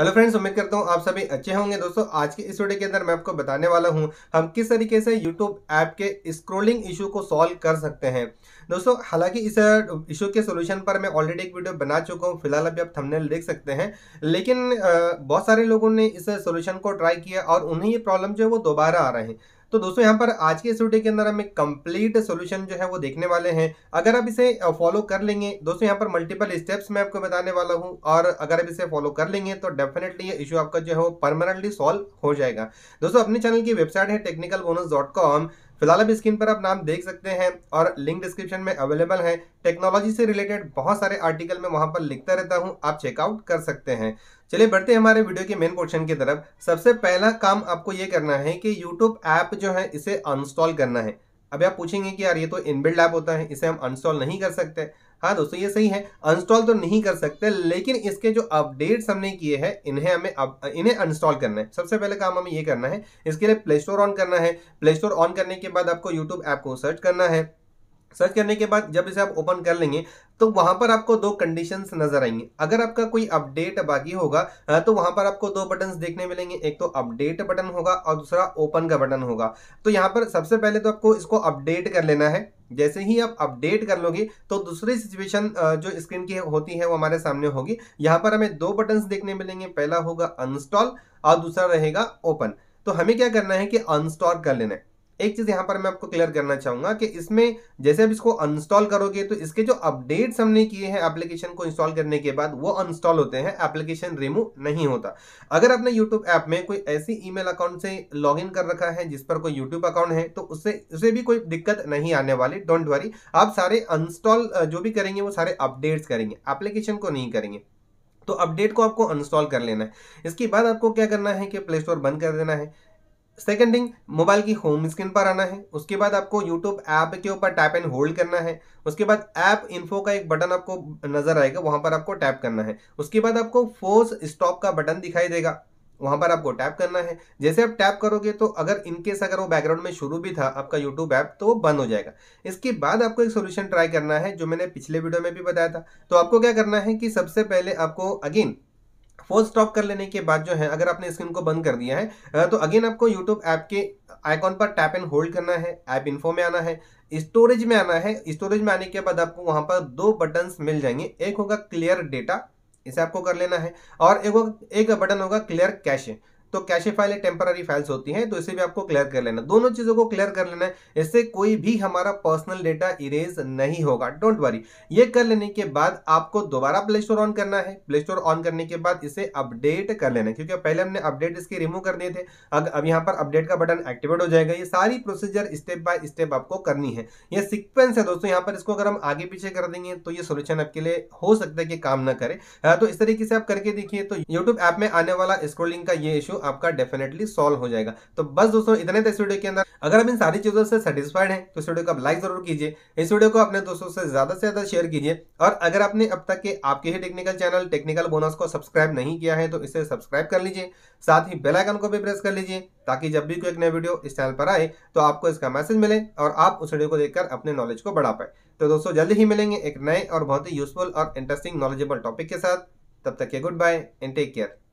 hello friends उम्मीद करता हूँ आप सभी अच्छे होंगे दोस्तों आज की इस वीडियो के अंदर मैं आपको बताने वाला हूँ हम किस तरीके से यूट्यूब ऐप के स्क्रोलिंग इशू को सॉल्व कर सकते हैं दोस्तों हालांकि इस इशू के सोल्यूशन पर मैं ऑलरेडी एक वीडियो बना चुका हूँ फिलहाल अभी आप थमनेल देख सकते हैं लेकिन बहुत सारे लोगों ने इस सोल्यूशन को ट्राई किया और उन्हें ये प्रॉब्लम जो है वो दोबारा आ रहे हैं तो दोस्तों यहाँ पर आज के इस वीडियो के अंदर हमें कंप्लीट सोल्यूशन जो है वो देखने वाले हैं अगर आप इसे फॉलो कर लेंगे दोस्तों यहाँ पर मल्टीपल स्टेप्स मैं आपको बताने वाला हूँ और अगर आप इसे फॉलो कर लेंगे तो डेफिनेटली ये इशू आपका जो है वो परमानेंटली सॉल्व हो जाएगा दोस्तों अपने चैनल की वेबसाइट है टेक्निकल बोनस डॉट कॉम फिलहाल आप स्क्रीन पर आप नाम देख सकते हैं और लिंक डिस्क्रिप्शन में अवेलेबल है टेक्नोलॉजी से रिलेटेड बहुत सारे आर्टिकल में वहां पर लिखता रहता हूं आप चेकआउट कर सकते हैं चलिए बढ़ते हैं हमारे वीडियो के मेन पोर्शन की तरफ सबसे पहला काम आपको ये करना है कि यूट्यूब ऐप जो है इसे अनस्टॉल करना है अभी आप पूछेंगे कि यार ये तो इनबिल्ड ऐप होता है इसे हम अनस्टॉल नहीं कर सकते हाँ दोस्तों ये सही है अनस्टॉल तो नहीं कर सकते लेकिन इसके जो अपडेट्स हमने किए हैं इन्हें हमें अब इन्हें अनस्टॉल करना है सबसे पहले काम हमें ये करना है इसके लिए प्ले स्टोर ऑन करना है प्ले स्टोर ऑन करने के बाद आपको यूट्यूब ऐप को सर्च करना है सर्च करने के बाद जब इसे आप ओपन कर लेंगे तो वहां पर आपको दो कंडीशंस नज़र आएंगे अगर आपका कोई अपडेट बाकी होगा तो वहां पर आपको दो बटन्स देखने मिलेंगे एक तो अपडेट बटन होगा और दूसरा ओपन का बटन होगा तो यहाँ पर सबसे पहले तो आपको इसको अपडेट कर लेना है जैसे ही आप अपडेट कर लोगे तो दूसरी सिचुएशन जो स्क्रीन की होती है वो हमारे सामने होगी यहाँ पर हमें दो बटन देखने मिलेंगे पहला होगा अनस्टॉल और दूसरा रहेगा ओपन तो हमें क्या करना है कि अनस्टॉल कर लेना है एक चीज़ यहां पर मैं आपको क्लियर करना चाहूंगा कि इसमें जैसे आप इसको अनस्टॉल करोगे तो इसके जो अपडेट्स हमने किए हैं एप्लीकेशन को इंस्टॉल करने के बाद वो अनस्टॉल होते हैं एप्लीकेशन रिमूव नहीं होता अगर आपने यूट्यूब ऐप में कोई ऐसी ईमेल अकाउंट से लॉग कर रखा है जिस पर कोई यूट्यूब अकाउंट है तो उससे उसे भी कोई दिक्कत नहीं आने वाली डोंट वरी आप सारे अनस्टॉल जो भी करेंगे वो सारे अपडेट्स करेंगे एप्लीकेशन को नहीं करेंगे तो अपडेट को आपको अनस्टॉल कर लेना है इसके बाद आपको क्या करना है कि प्ले स्टोर बंद कर देना है सेकेंड थिंग मोबाइल की होम स्क्रीन पर आना है उसके बाद आपको यूट्यूब ऐप के ऊपर टैप एंड होल्ड करना है उसके बाद ऐप इन्फो का एक बटन आपको नजर आएगा वहां पर आपको टैप करना है उसके बाद आपको फोर्स स्टॉप का बटन दिखाई देगा वहां पर आपको टैप करना है जैसे आप टैप करोगे तो अगर इनकेस अगर वो बैकग्राउंड में शुरू भी था आपका यूट्यूब ऐप तो बंद हो जाएगा इसके बाद आपको एक सोल्यूशन ट्राई करना है जो मैंने पिछले वीडियो में भी बताया था तो आपको क्या करना है कि सबसे पहले आपको अगेन फोन स्टॉप कर लेने के बाद जो है अगर आपने स्क्रीन को बंद कर दिया है तो अगेन आपको यूट्यूब ऐप के आइकॉन पर टैप एंड होल्ड करना है ऐप इन्फो में आना है स्टोरेज में आना है स्टोरेज में आने के बाद आपको वहां पर दो बटन मिल जाएंगे एक होगा क्लियर डेटा इसे आपको कर लेना है और एक एक बटन होगा क्लियर कैश तो कैशे फाइलें टेम्पररी फाइल्स होती हैं तो इसे भी आपको क्लियर कर लेना दोनों चीज़ों को क्लियर कर लेना है इससे कोई भी हमारा पर्सनल डेटा इरेज नहीं होगा डोंट वरी ये कर लेने के बाद आपको दोबारा प्ले स्टोर ऑन करना है प्ले स्टोर ऑन करने के बाद इसे अपडेट कर लेना है क्योंकि पहले हमने अपडेट इसके रिमूव कर दिए थे अगर अब यहाँ पर अपडेट का बटन एक्टिवेट हो जाएगा ये सारी प्रोसीजर स्टेप बाय स्टेप आपको करनी है यह सिक्वेंस है दोस्तों यहाँ पर इसको अगर हम आगे पीछे कर देंगे तो ये सोल्यूशन आपके लिए हो सकता है कि काम ना करे हाँ, तो इस तरीके से आप करके देखिए तो यूट्यूब ऐप में आने वाला स्क्रोलिंग का ये इशू आपका डेफिनेटली सॉल्व हो जाएगा तो बस दोस्तों इतने थे इस वीडियो के अंदर अगर आप इन सारी चीज़ों से सेटिस्फाइड हैं तो इस वीडियो को आप लाइक जरूर कीजिए इस वीडियो को अपने दोस्तों से ज़्यादा से ज़्यादा शेयर कीजिए और अगर आपने अब तक के आपके ही टेक्निकल चैनल टेक्निकल बोनस को सब्सक्राइब नहीं किया है तो इसे सब्सक्राइब कर लीजिए साथ ही बेलाइकन को भी प्रेस कर लीजिए ताकि जब भी कोई एक नया वीडियो इस चैनल पर आए तो आपको इसका मैसेज मिले और आप उस वीडियो को देखकर अपने नॉलेज को बढ़ा पाए तो दोस्तों जल्द ही मिलेंगे एक नए और बहुत ही यूजफुल और इंटरेस्टिंग नॉलेजेबल टॉपिक के साथ तब तक के good bye and take care